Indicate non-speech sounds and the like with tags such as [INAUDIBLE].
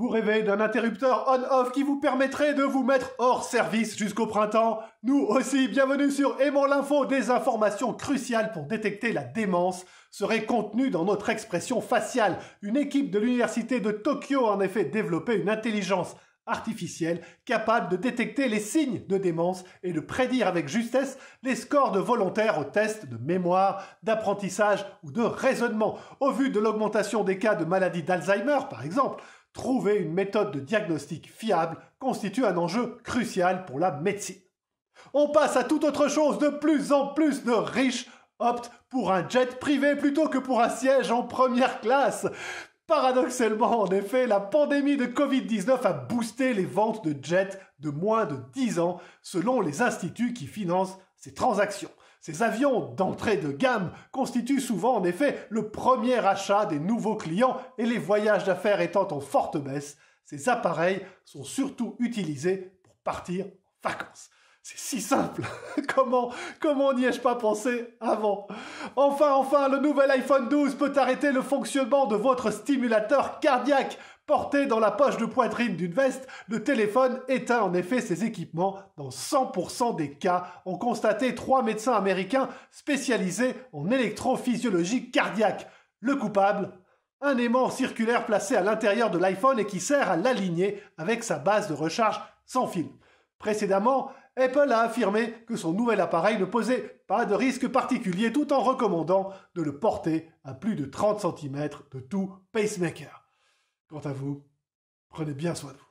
Vous rêvez d'un interrupteur on-off qui vous permettrait de vous mettre hors service jusqu'au printemps Nous aussi, bienvenue sur Aimons l'info, des informations cruciales pour détecter la démence seraient contenues dans notre expression faciale. Une équipe de l'université de Tokyo a en effet développé une intelligence artificielle capable de détecter les signes de démence et de prédire avec justesse les scores de volontaires aux tests de mémoire, d'apprentissage ou de raisonnement. Au vu de l'augmentation des cas de maladie d'Alzheimer, par exemple, trouver une méthode de diagnostic fiable constitue un enjeu crucial pour la médecine. On passe à toute autre chose, de plus en plus de riches optent pour un jet privé plutôt que pour un siège en première classe. Paradoxalement, en effet, la pandémie de Covid-19 a boosté les ventes de jets de moins de 10 ans, selon les instituts qui financent ces transactions, ces avions d'entrée de gamme constituent souvent en effet le premier achat des nouveaux clients et les voyages d'affaires étant en forte baisse, ces appareils sont surtout utilisés pour partir en vacances. C'est si simple. [LAUGHS] comment, comment n'y ai-je pas pensé avant Enfin, enfin, le nouvel iPhone 12 peut arrêter le fonctionnement de votre stimulateur cardiaque Porté dans la poche de poitrine d'une veste, le téléphone éteint en effet ses équipements. Dans 100% des cas, ont constaté trois médecins américains spécialisés en électrophysiologie cardiaque. Le coupable Un aimant circulaire placé à l'intérieur de l'iPhone et qui sert à l'aligner avec sa base de recharge sans fil. Précédemment, Apple a affirmé que son nouvel appareil ne posait pas de risque particulier tout en recommandant de le porter à plus de 30 cm de tout pacemaker. Quant à vous, prenez bien soin de vous.